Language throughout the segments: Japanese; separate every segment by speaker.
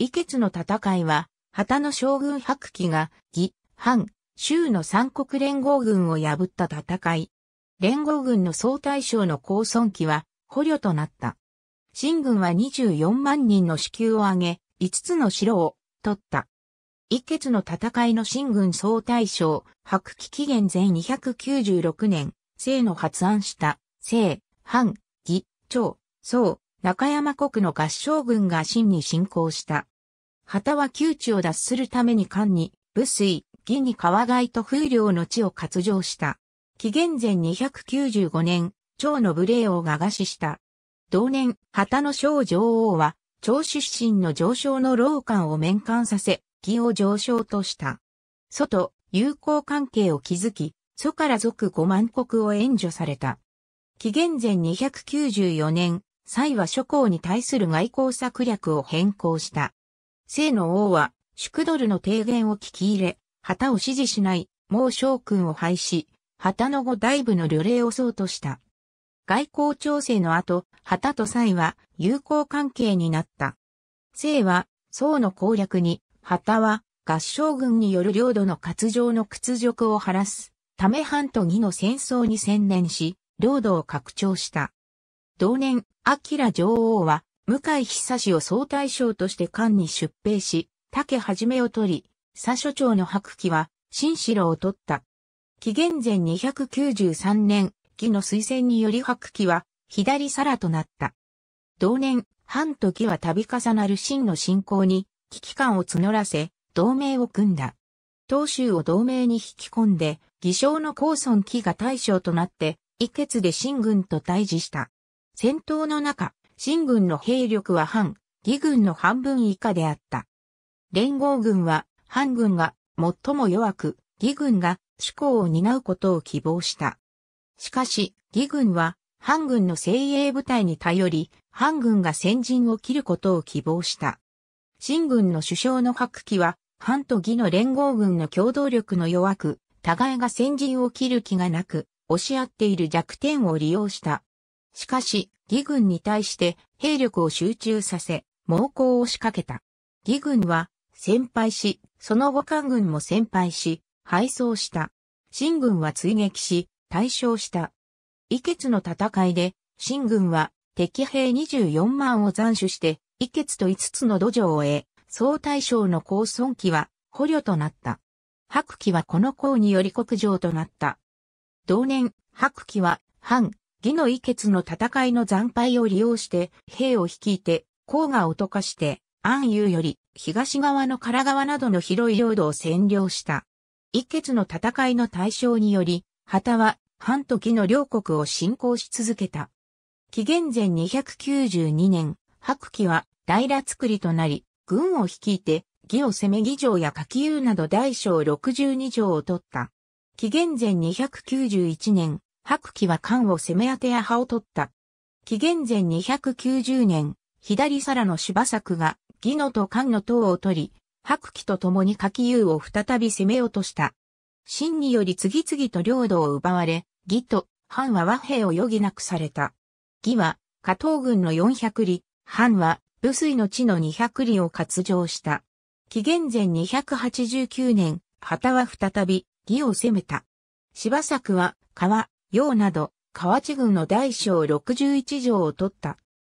Speaker 1: 伊決の戦いは、旗の将軍白旗が、義、藩、州の三国連合軍を破った戦い。連合軍の総大将の高尊旗は、捕虜となった。新軍は24万人の支給を上げ、5つの城を取った。一決の戦いの新軍総大将、白旗紀元前296年、生の発案した、生、藩、義、長、宋、中山国の合唱軍が真に侵攻した。旗は窮地を脱するために官に、武水、義に川外と風量の地を割上した。紀元前295年、長の武霊王が餓死した。同年、旗の小女王は、長出身の上昇の老官を面官させ、義を上昇とした。外、友好関係を築き、祖から族5万国を援助された。紀元前294年、蔡は諸侯に対する外交策略を変更した。聖の王は、宿ドルの提言を聞き入れ、旗を支持しない、孟将軍を廃し、旗の後大部の旅礼をそうとした。外交調整の後、旗と蔡は友好関係になった。聖は、宋の攻略に、旗は合唱軍による領土の割譲の屈辱を晴らす、ため半と義の戦争に専念し、領土を拡張した。同年、明女王は、向井久志を総大将として官に出兵し、竹はじめを取り、佐所長の白旗は、新城を取った。紀元前293年、義の推薦により白旗は、左皿となった。同年、藩と義は度重なる秦の侵攻に、危機感を募らせ、同盟を組んだ。東州を同盟に引き込んで、偽将の高村旗が大将となって、一決で新軍と対峙した。戦闘の中、新軍の兵力は反、義軍の半分以下であった。連合軍は、反軍が最も弱く、義軍が主攻を担うことを希望した。しかし、義軍は、反軍の精鋭部隊に頼り、反軍が先陣を切ることを希望した。新軍の首相の白旗は、反と義の連合軍の共同力の弱く、互いが先陣を切る気がなく、押し合っている弱点を利用したしかし、義軍に対して兵力を集中させ、猛攻を仕掛けた。義軍は先輩し、その後官軍も先輩し、敗走した。新軍は追撃し、大勝した。イケツの戦いで、新軍は敵兵24万を斬首して、イケツと5つの土壌を得、総大将の高尊期は捕虜となった。白旗はこの功により国城となった。同年、白旗は、反、義の遺血の戦いの惨敗を利用して、兵を率いて、甲河を溶かして、安遊より東側の唐川などの広い領土を占領した。遺血の戦いの対象により、旗は、藩と魏の両国を侵攻し続けた。紀元前292年、白旗は羅作りとなり、軍を率いて、魏を攻め魏城や下級など大小62城を取った。紀元前291年、白騎は漢を攻め当てや派を取った。紀元前290年、左皿の柴作が、義野と漢の塔を取り、白騎と共に柿優を再び攻め落とした。秦により次々と領土を奪われ、義と藩は和平を余儀なくされた。義は、加藤軍の400里、藩は武水の地の200里を割譲した。紀元前289年、旗は再び、義を攻めた。柴作は、川、陽など、河内軍の大小61条を取った。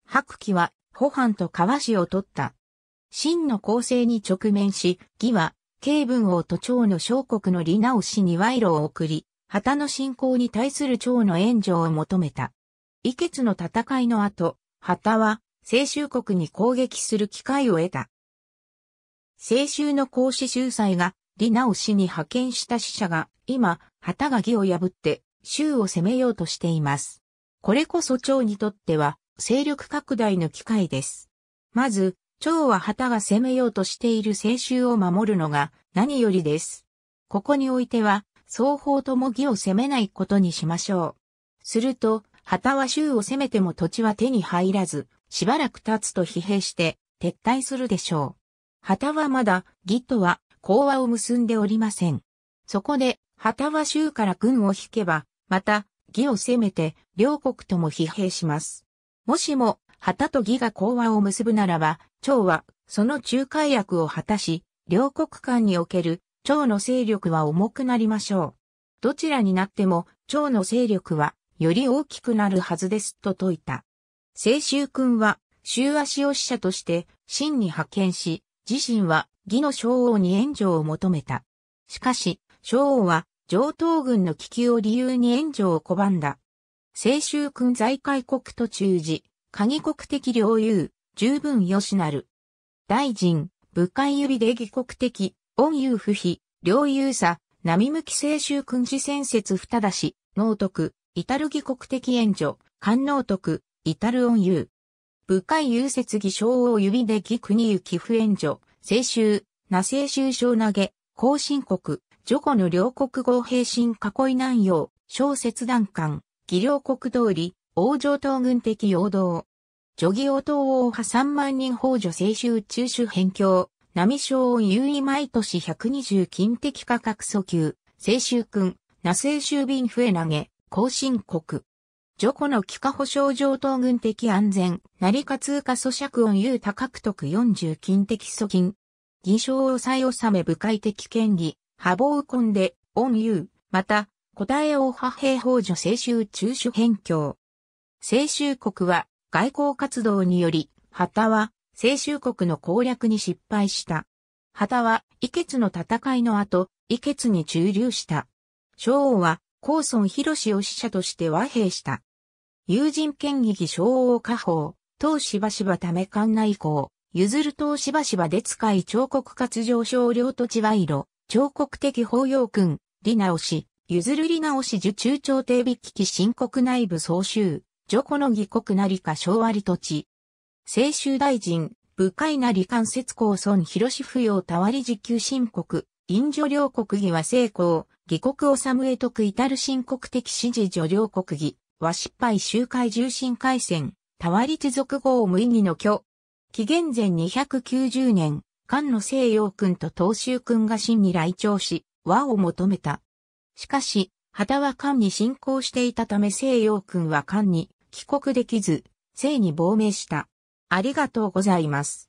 Speaker 1: 白旗は、保藩と河氏を取った。真の構成に直面し、義は、慶文王と長の小国の李直氏に賄賂を送り、旗の信仰に対する長の援助を求めた。遺決の戦いの後、旗は、清州国に攻撃する機会を得た。清州の孔子秀才が、李直氏に派遣した使者が、今、旗が義を破って、州を攻めようとしています。これこそ蝶にとっては勢力拡大の機会です。まず、蝶は旗が攻めようとしている青州を守るのが何よりです。ここにおいては、双方とも義を攻めないことにしましょう。すると、旗は州を攻めても土地は手に入らず、しばらく経つと疲弊して撤退するでしょう。旗はまだ、義とは講和を結んでおりません。そこで、旗は州から軍を引けば、また、義を攻めて、両国とも疲弊します。もしも、旗と義が講和を結ぶならば、趙は、その仲介役を果たし、両国間における、趙の勢力は重くなりましょう。どちらになっても、趙の勢力は、より大きくなるはずです、と説いた。清州君は、州足を使者として、真に派遣し、自身は、義の将王に援助を求めた。しかし、昭王は上等軍の気球を理由に援助を拒んだ。青州君在開国と中寺、鍵国的領有、十分よしなる。大臣、部会指で義国的、恩有不比、領有差、並向き青州君自戦説不正し、能徳、至る義国的援助、官能徳、至る恩有。部会有説義昭王指で義国行付援助、青州、那青州小投げ、後進国、ジョコの両国合併新囲い南洋、小説弾館、義両国通り、王城東軍的陽道。ョギ王東王派3万人宝女青州中州辺境、波小音優位毎年120金的価格訴求、青州君、那青州便増え投げ、後進国。ジョコの帰化保障上東軍的安全、成化通貨咀嚼音優多獲得40金的訴金。偽証を抑え納め部会的権利、波防根で、恩遊、また、答え王派兵法助青州中主辺境。青州国は、外交活動により、旗は、青州国の攻略に失敗した。旗は、遺血の戦いの後、遺血に駐留した。昭王は、高孫博を使者として和平した。友人権義昭王家宝、当しばしばため館内以譲る当しばしばで使い彫刻活上少領土地賄賂、彫刻的法要君、李直し、譲る李直し受中朝備引き申告内部総集、ョコの義国なりか昭和利土地。清州大臣、部会なり関節公孫広志不要たわり時給申告、臨女両国義は成功、義国さむへ徳至る申告的指示女両国義、和失敗集会重心回戦、たわり地続号無意義の虚。紀元前290年、漢の西洋君と東州君が真に来朝し、和を求めた。しかし、旗は漢に進行していたため西洋君は漢に帰国できず、西に亡命した。ありがとうございます。